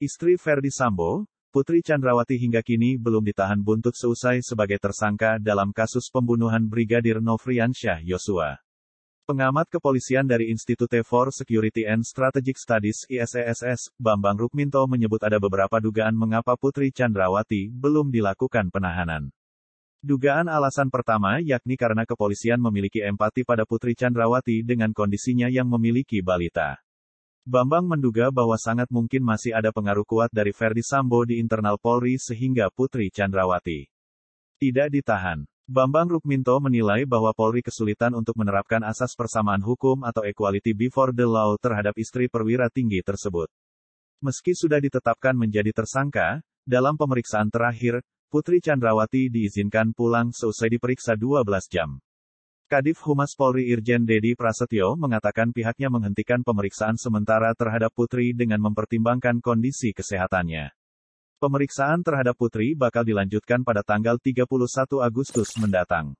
Istri Ferdi Sambo, Putri Chandrawati hingga kini belum ditahan buntut seusai sebagai tersangka dalam kasus pembunuhan Brigadir Nofriansyah Yosua. Pengamat kepolisian dari Institute for Security and Strategic Studies (ISSS) e Bambang Rukminto menyebut ada beberapa dugaan mengapa Putri Chandrawati belum dilakukan penahanan. Dugaan alasan pertama yakni karena kepolisian memiliki empati pada Putri Chandrawati dengan kondisinya yang memiliki balita. Bambang menduga bahwa sangat mungkin masih ada pengaruh kuat dari Verdi Sambo di internal Polri sehingga Putri Chandrawati tidak ditahan. Bambang Rukminto menilai bahwa Polri kesulitan untuk menerapkan asas persamaan hukum atau equality before the law terhadap istri perwira tinggi tersebut. Meski sudah ditetapkan menjadi tersangka, dalam pemeriksaan terakhir, Putri Chandrawati diizinkan pulang seusai diperiksa 12 jam. Kadif Humas Polri Irjen Dedi Prasetyo mengatakan pihaknya menghentikan pemeriksaan sementara terhadap Putri dengan mempertimbangkan kondisi kesehatannya. Pemeriksaan terhadap Putri bakal dilanjutkan pada tanggal 31 Agustus mendatang.